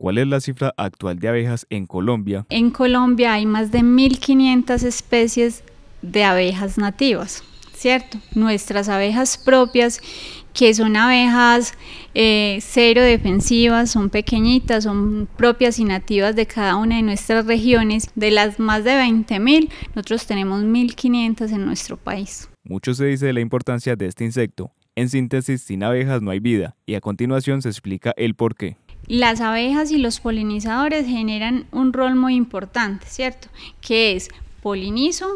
¿Cuál es la cifra actual de abejas en Colombia? En Colombia hay más de 1.500 especies de abejas nativas, ¿cierto? Nuestras abejas propias, que son abejas eh, cero defensivas, son pequeñitas, son propias y nativas de cada una de nuestras regiones. De las más de 20.000, nosotros tenemos 1.500 en nuestro país. Mucho se dice de la importancia de este insecto. En síntesis, sin abejas no hay vida, y a continuación se explica el por qué las abejas y los polinizadores generan un rol muy importante, ¿cierto? Que es polinizo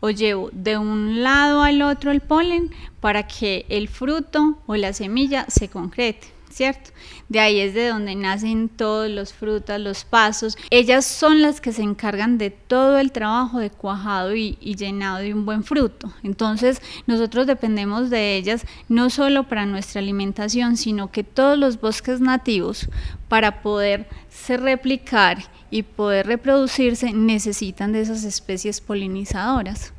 o llevo de un lado al otro el polen para que el fruto o la semilla se concrete. ¿cierto? De ahí es de donde nacen todos los frutas, los pasos. Ellas son las que se encargan de todo el trabajo de cuajado y, y, llenado de un buen fruto. Entonces nosotros dependemos de ellas no solo para nuestra alimentación, sino que todos los bosques nativos para poder se replicar y poder reproducirse necesitan de esas especies polinizadoras.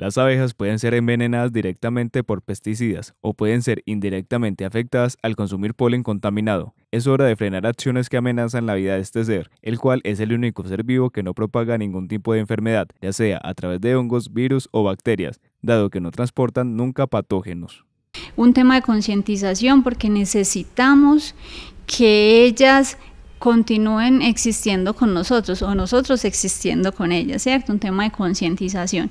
Las abejas pueden ser envenenadas directamente por pesticidas o pueden ser indirectamente afectadas al consumir polen contaminado. Es hora de frenar acciones que amenazan la vida de este ser, el cual es el único ser vivo que no propaga ningún tipo de enfermedad, ya sea a través de hongos, virus o bacterias, dado que no transportan nunca patógenos. Un tema de concientización porque necesitamos que ellas continúen existiendo con nosotros o nosotros existiendo con ellas, ¿cierto? Un tema de concientización.